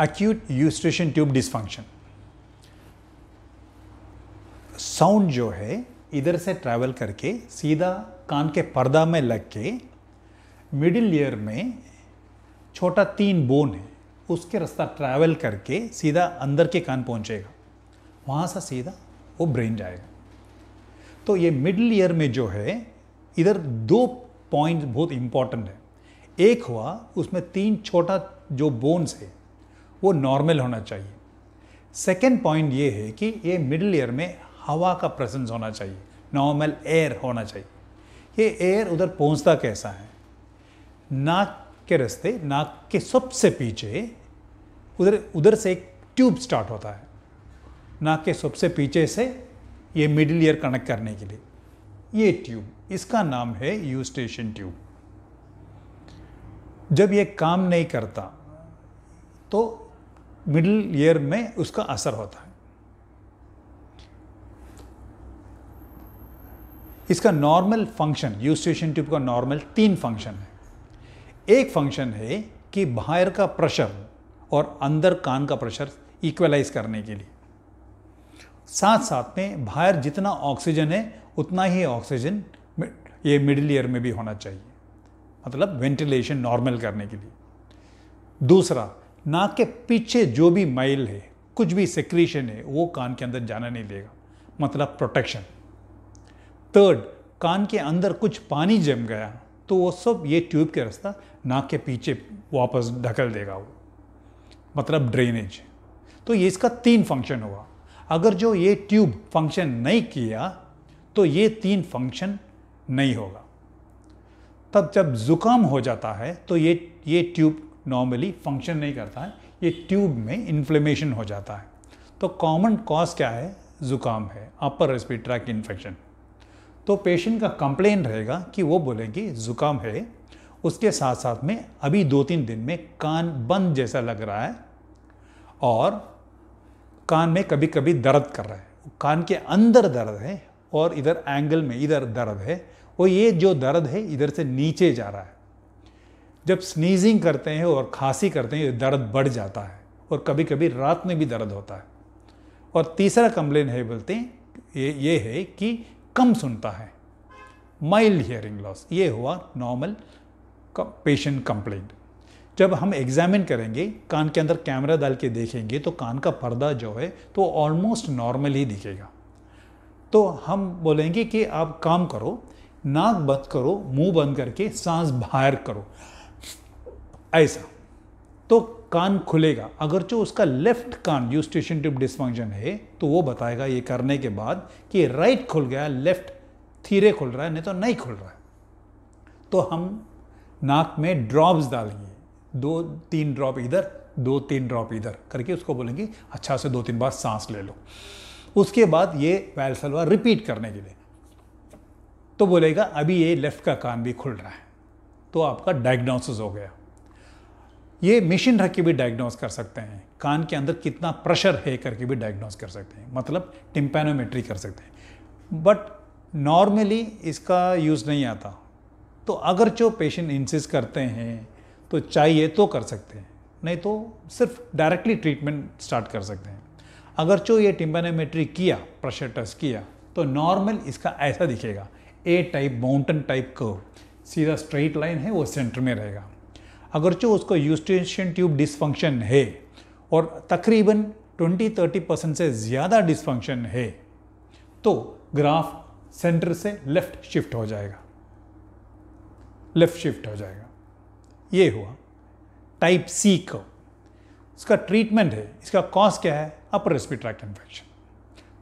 acute Eustachian tube dysfunction sound जो है इधर से ट्रैवल करके सीधा कान के पर्दा में लग के मिडिल ईयर में छोटा तीन बोन है उसके रास्ता ट्रैवल करके सीधा अंदर के कान पहुंचेगा वहाँ से सीधा वो ब्रेन जाएगा तो ये मिडिल ईयर में जो है इधर दो पॉइंट बहुत इम्पॉर्टेंट है एक हुआ उसमें तीन छोटा जो बोन्स है वो नॉर्मल होना चाहिए सेकेंड पॉइंट ये है कि ये मिडिल ईयर में हवा का प्रेजेंस होना चाहिए नॉर्मल एयर होना चाहिए ये एयर उधर पहुंचता कैसा है नाक के रास्ते नाक के सबसे पीछे उधर उधर से एक ट्यूब स्टार्ट होता है नाक के सबसे पीछे से ये मिडिल ईयर कनेक्ट करने के लिए ये ट्यूब इसका नाम है यू स्टेशन ट्यूब जब ये काम नहीं करता तो मिडिल ईयर में उसका असर होता है इसका नॉर्मल फंक्शन यूस्टेशन ट्यूब का नॉर्मल तीन फंक्शन है एक फंक्शन है कि बाहर का प्रेशर और अंदर कान का प्रेशर इक्वलाइज करने के लिए साथ साथ में बाहर जितना ऑक्सीजन है उतना ही ऑक्सीजन ये मिडिल ईयर में भी होना चाहिए मतलब वेंटिलेशन नॉर्मल करने के लिए दूसरा नाक के पीछे जो भी माइल है कुछ भी सेक्रीशन है वो कान के अंदर जाना नहीं देगा मतलब प्रोटेक्शन थर्ड कान के अंदर कुछ पानी जम गया तो वो सब ये ट्यूब के रास्ता नाक के पीछे वापस ढकल देगा वो मतलब ड्रेनेज तो ये इसका तीन फंक्शन हुआ अगर जो ये ट्यूब फंक्शन नहीं किया तो ये तीन फंक्शन नहीं होगा तब जब ज़ुकाम हो जाता है तो ये ये ट्यूब नॉर्मली फंक्शन नहीं करता है ये ट्यूब में इन्फ्लेमेशन हो जाता है तो कॉमन कॉज क्या है ज़ुकाम है अपर रेस्पिरेटरी ट्रैक इन्फेक्शन तो पेशेंट का कंप्लेन रहेगा कि वो बोलेंगे ज़ुकाम है उसके साथ साथ में अभी दो तीन दिन में कान बंद जैसा लग रहा है और कान में कभी कभी दर्द कर रहा है कान के अंदर दर्द है और इधर एंगल में इधर दर्द है और ये जो दर्द है इधर से नीचे जा रहा है जब स्नीजिंग करते हैं और खांसी करते हैं दर्द बढ़ जाता है और कभी कभी रात में भी दर्द होता है और तीसरा कंप्लेन है बोलते हैं ये ये है कि कम सुनता है माइल्ड हियरिंग लॉस ये हुआ नॉर्मल पेशेंट कंप्लेंट जब हम एग्जामिन करेंगे कान के अंदर कैमरा डाल के देखेंगे तो कान का पर्दा जो है तो ऑलमोस्ट नॉर्मल ही दिखेगा तो हम बोलेंगे कि आप काम करो नाक बंद करो मुंह बंद करके सांस बाहर करो ऐसा तो कान खुलेगा अगर जो उसका लेफ्ट कान यूस्टेशन ट्यूब डिस्फंक्शन है तो वो बताएगा ये करने के बाद कि राइट खुल गया लेफ्ट थीरे खुल रहा है नहीं तो नहीं खुल रहा है तो हम नाक में ड्रॉप्स डालेंगे दो तीन ड्रॉप इधर दो तीन ड्रॉप इधर करके उसको बोलेंगे अच्छा से दो तीन बार सांस ले लो उसके बाद ये वैलसलवा रिपीट करने के लिए तो बोलेगा अभी ये लेफ्ट का कान भी खुल रहा है तो आपका डायग्नोसिस हो गया ये मशीन रख के भी डायग्नोज कर सकते हैं कान के अंदर कितना प्रेशर है करके भी डायग्नोज कर सकते हैं मतलब टिम्पेनोमेट्री कर सकते हैं बट नॉर्मली इसका यूज़ नहीं आता तो अगर जो पेशेंट इंसिस करते हैं तो चाहिए तो कर सकते हैं नहीं तो सिर्फ डायरेक्टली ट्रीटमेंट स्टार्ट कर सकते हैं अगर जो ये टिम्पेनोमेट्री किया प्रेशर टेस्ट किया तो नॉर्मल इसका ऐसा दिखेगा A type mountain type curve सीधा स्ट्रेट लाइन है वो सेंटर में रहेगा अगरचे उसको यूस्टेशन ट्यूब डिसफंक्शन है और तकरीबन 20-30 परसेंट से ज़्यादा डिसफंक्शन है तो ग्राफ सेंटर से लेफ़्ट शिफ्ट हो जाएगा लेफ़्ट शिफ्ट हो जाएगा ये हुआ टाइप सी को इसका ट्रीटमेंट है इसका कॉज क्या है अपर रेस्पी ट्रैक इन्फेक्शन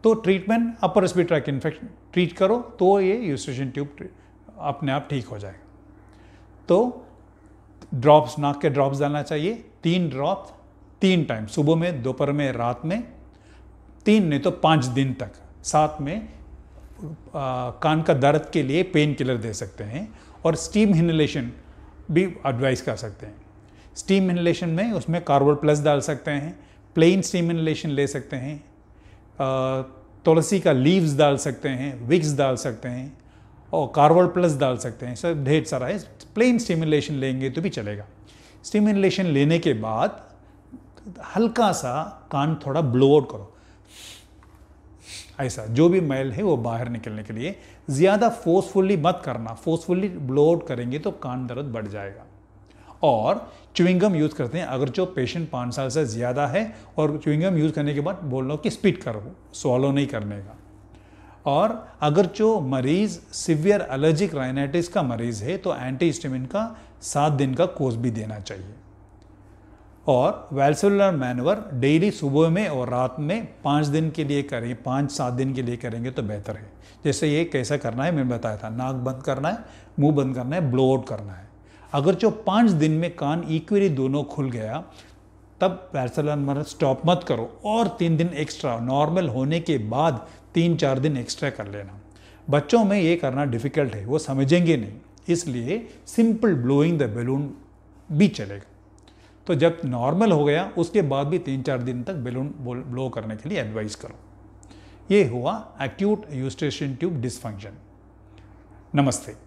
तो treatment upper respi tract infection treat करो तो ये यूस्टेशन ट्यूब अपने आप ठीक हो जाएगा तो ड्रॉप्स नाक के ड्रॉप्स डालना चाहिए तीन ड्रॉप तीन टाइम सुबह में दोपहर में रात में तीन नहीं तो पाँच दिन तक साथ में आ, कान का दर्द के लिए पेन किलर दे सकते हैं और स्टीम हिनलेशन भी एडवाइस कर सकते हैं स्टीम इनहेलेशन में उसमें कार्बोल प्लस डाल सकते हैं प्लेन स्टीम इनहेलेशन ले सकते हैं तुलसी का लीव्स डाल सकते हैं विक्स डाल सकते हैं और कार्बोल प्लस डाल सकते हैं सर ढेर सारा है प्लेन स्टिमुलेशन लेंगे तो भी चलेगा स्टिमुलेशन लेने के बाद हल्का सा कान थोड़ा ब्लो आउट करो ऐसा जो भी मैल है वो बाहर निकलने के लिए ज़्यादा फोर्सफुली मत करना फोर्सफुली ब्लो आउट करेंगे तो कान दर्द बढ़ जाएगा और च्युइंगम यूज़ करते हैं अगर जो पेशेंट पाँच साल से ज़्यादा है और च्युइंगम यूज़ करने के बाद बोल रहा हूँ कि स्पीड करो सॉलो नहीं करने का और अगर जो मरीज़ सिवियर एलर्जिक राइनाइटिस का मरीज़ है तो एंटी स्टेमिन का सात दिन का कोर्स भी देना चाहिए और वेलसुलर मैनवर डेली सुबह में और रात में पाँच दिन के लिए करें पाँच सात दिन के लिए करेंगे तो बेहतर है जैसे ये कैसा करना है मैंने बताया था नाक बंद करना है मुंह बंद करना है ब्लो आउट करना है अगर जो पाँच दिन में कान इक्वली दोनों खुल गया तब वेलसुलर मैनवर स्टॉप मत करो और तीन दिन एक्स्ट्रा नॉर्मल होने के बाद तीन चार दिन एक्स्ट्रा कर लेना बच्चों में ये करना डिफ़िकल्ट है वो समझेंगे नहीं इसलिए सिंपल ब्लोइंग द बैलून भी चलेगा तो जब नॉर्मल हो गया उसके बाद भी तीन चार दिन तक बैलून ब्लो करने के लिए एडवाइस करो ये हुआ एक्यूट यूस्टेशन ट्यूब डिसफंक्शन नमस्ते